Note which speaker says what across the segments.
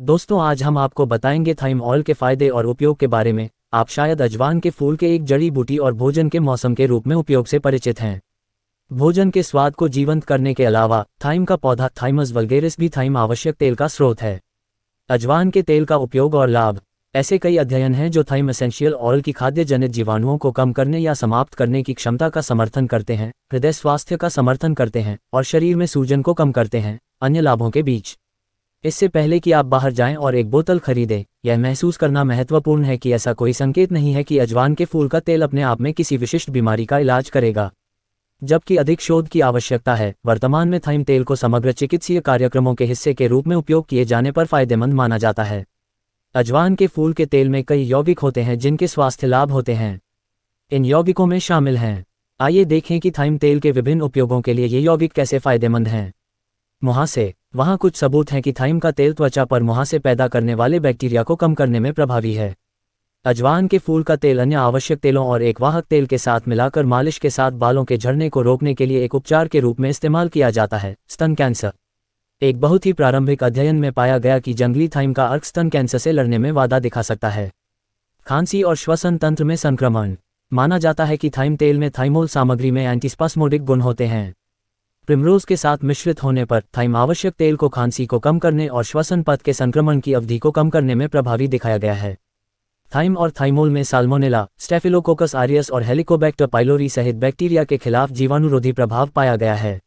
Speaker 1: दोस्तों आज हम आपको बताएंगे थाइम ऑयल के फायदे और उपयोग के बारे में आप शायद अजवान के फूल के एक जड़ी बूटी और भोजन के मौसम के रूप में उपयोग से परिचित हैं भोजन के स्वाद को जीवंत करने के अलावा थाइम का पौधा थाइमस वल्गेरिस भी थाइम आवश्यक तेल का स्रोत है अजवान के तेल का उपयोग और लाभ ऐसे कई अध्ययन हैं जो थाइम एसेंशियल ऑयल की खाद्य जनित जीवाणुओं को कम करने या समाप्त करने की क्षमता का समर्थन करते हैं हृदय स्वास्थ्य का समर्थन करते हैं और शरीर में सूजन को कम करते हैं अन्य लाभों के बीच इससे पहले कि आप बाहर जाएं और एक बोतल खरीदें यह महसूस करना महत्वपूर्ण है कि ऐसा कोई संकेत नहीं है कि अजवान के फूल का तेल अपने आप में किसी विशिष्ट बीमारी का इलाज करेगा जबकि अधिक शोध की आवश्यकता है वर्तमान में थाइम तेल को समग्र चिकित्सीय कार्यक्रमों के हिस्से के रूप में उपयोग किए जाने पर फायदेमंद माना जाता है अजवान के फूल के तेल में कई यौगिक होते हैं जिनके स्वास्थ्य लाभ होते हैं इन यौगिकों में शामिल हैं आइए देखें कि थाइम तेल के विभिन्न उपयोगों के लिए ये यौगिक कैसे फायदेमंद हैं मुहासे वहाँ कुछ सबूत हैं कि थाइम का तेल त्वचा पर मुहासे से पैदा करने वाले बैक्टीरिया को कम करने में प्रभावी है अजवान के फूल का तेल अन्य आवश्यक तेलों और एक वाहक तेल के साथ मिलाकर मालिश के साथ बालों के झड़ने को रोकने के लिए एक उपचार के रूप में इस्तेमाल किया जाता है स्तन कैंसर एक बहुत ही प्रारंभिक अध्ययन में पाया गया कि जंगली थाइम का अर्क स्तन कैंसर से लड़ने में वादा दिखा सकता है खांसी और श्वसन तंत्र में संक्रमण माना जाता है कि थाइम तेल में थाइमोल सामग्री में एंटीस्पास्मोडिक गुण होते हैं प्रिमरोज के साथ मिश्रित होने पर थाइम आवश्यक तेल को खांसी को कम करने और श्वसन पथ के संक्रमण की अवधि को कम करने में प्रभावी दिखाया गया है थाइम और थाइमोल में साल्मोनेला स्टेफिलोकोकस आरियस और हेलिकोबैक्टर पाइलोरी सहित बैक्टीरिया के खिलाफ जीवाणुरोधी प्रभाव पाया गया है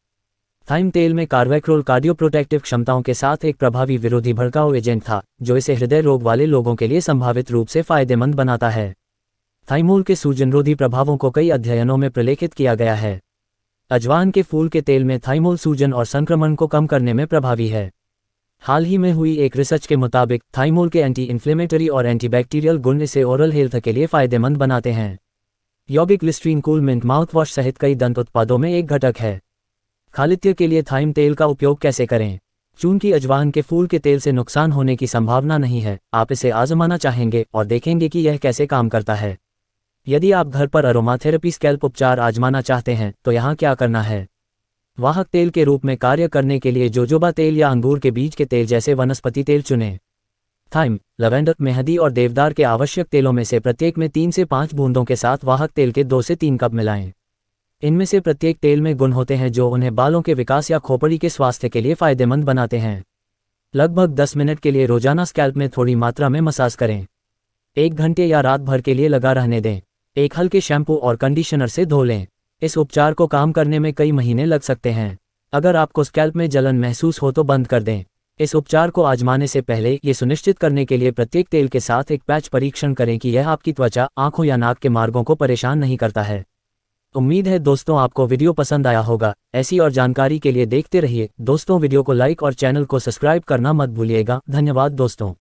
Speaker 1: थाइम तेल में कार्वेक्रोल कार्डियोप्रोटेक्टिव क्षमताओं के साथ एक प्रभावी विरोधी भड़काऊ एजेंट था जो इसे हृदय रोग वाले लोगों के लिए संभावित रूप से फायदेमंद बनाता है थाइमोल के सूजनरोधी प्रभावों को कई अध्ययनों में प्रलेखित किया गया है अजवान के फूल के तेल में थाइमोल सूजन और संक्रमण को कम करने में प्रभावी है हाल ही में हुई एक रिसर्च के मुताबिक थाइमोल के एंटी इन्फ्लेमेटरी और एंटीबैक्टीरियल गुण इसे ओरल हेल्थ के लिए फायदेमंद बनाते हैं यौगिक लिस्ट्रीन कूल मिंट माउथवॉश सहित कई दंत उत्पादों में एक घटक है खालित्य के लिए थाइम तेल का उपयोग कैसे करें चूंकि अजवान के फूल के तेल से नुकसान होने की संभावना नहीं है आप इसे आजमाना चाहेंगे और देखेंगे कि यह कैसे काम करता है यदि आप घर पर अरोमाथेरेपी स्कैल्प उपचार आजमाना चाहते हैं तो यहाँ क्या करना है वाहक तेल के रूप में कार्य करने के लिए जोजोबा तेल या अंगूर के बीज के तेल जैसे वनस्पति तेल चुनें थाइम लवेंडर मेहंदी और देवदार के आवश्यक तेलों में से प्रत्येक में तीन से पाँच बूंदों के साथ वाहक तेल के दो से तीन कप मिलाएं इनमें से प्रत्येक तेल में गुण होते हैं जो उन्हें बालों के विकास या खोपड़ी के स्वास्थ्य के लिए फायदेमंद बनाते हैं लगभग 10 मिनट के लिए रोजाना स्कैल्प में थोड़ी मात्रा में मसाज करें एक घंटे या रात भर के लिए लगा रहने दें एक हल्के शैम्पू और कंडीशनर से धो लें इस उपचार को काम करने में कई महीने लग सकते हैं अगर आपको स्कैल्प में जलन महसूस हो तो बंद कर दें इस उपचार को आजमाने से पहले ये सुनिश्चित करने के लिए प्रत्येक तेल के साथ एक पैच परीक्षण करें कि यह आपकी त्वचा आंखों या नाक के मार्गों को परेशान नहीं करता है उम्मीद है दोस्तों आपको वीडियो पसंद आया होगा ऐसी और जानकारी के लिए देखते रहिए दोस्तों वीडियो को लाइक और चैनल को सब्सक्राइब करना मत भूलिएगा धन्यवाद दोस्तों